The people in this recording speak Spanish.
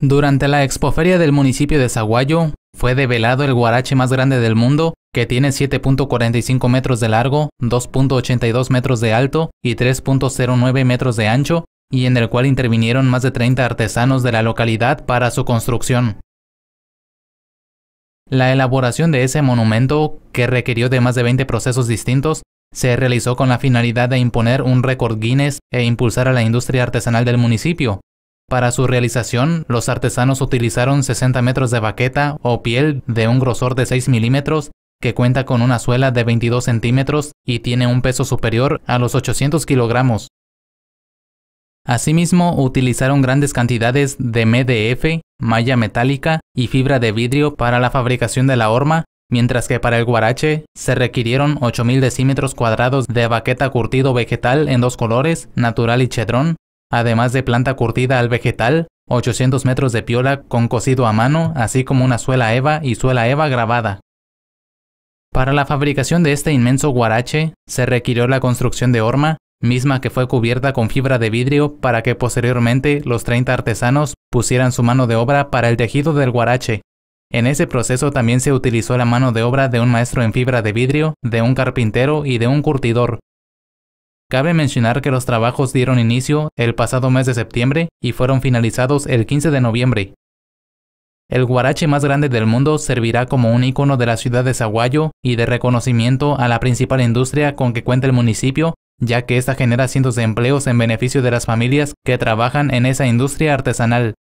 Durante la expoferia del municipio de Saguayo, fue develado el guarache más grande del mundo, que tiene 7.45 metros de largo, 2.82 metros de alto y 3.09 metros de ancho, y en el cual intervinieron más de 30 artesanos de la localidad para su construcción. La elaboración de ese monumento, que requirió de más de 20 procesos distintos, se realizó con la finalidad de imponer un récord Guinness e impulsar a la industria artesanal del municipio, para su realización, los artesanos utilizaron 60 metros de baqueta o piel de un grosor de 6 milímetros que cuenta con una suela de 22 centímetros y tiene un peso superior a los 800 kilogramos. Asimismo, utilizaron grandes cantidades de MDF, malla metálica y fibra de vidrio para la fabricación de la horma, mientras que para el guarache se requirieron 8.000 decímetros cuadrados de baqueta curtido vegetal en dos colores, natural y chedrón, además de planta curtida al vegetal, 800 metros de piola con cocido a mano, así como una suela eva y suela eva grabada. Para la fabricación de este inmenso guarache se requirió la construcción de horma, misma que fue cubierta con fibra de vidrio para que posteriormente los 30 artesanos pusieran su mano de obra para el tejido del guarache. En ese proceso también se utilizó la mano de obra de un maestro en fibra de vidrio, de un carpintero y de un curtidor, Cabe mencionar que los trabajos dieron inicio el pasado mes de septiembre y fueron finalizados el 15 de noviembre. El guarache más grande del mundo servirá como un icono de la ciudad de Zaguayo y de reconocimiento a la principal industria con que cuenta el municipio, ya que esta genera cientos de empleos en beneficio de las familias que trabajan en esa industria artesanal.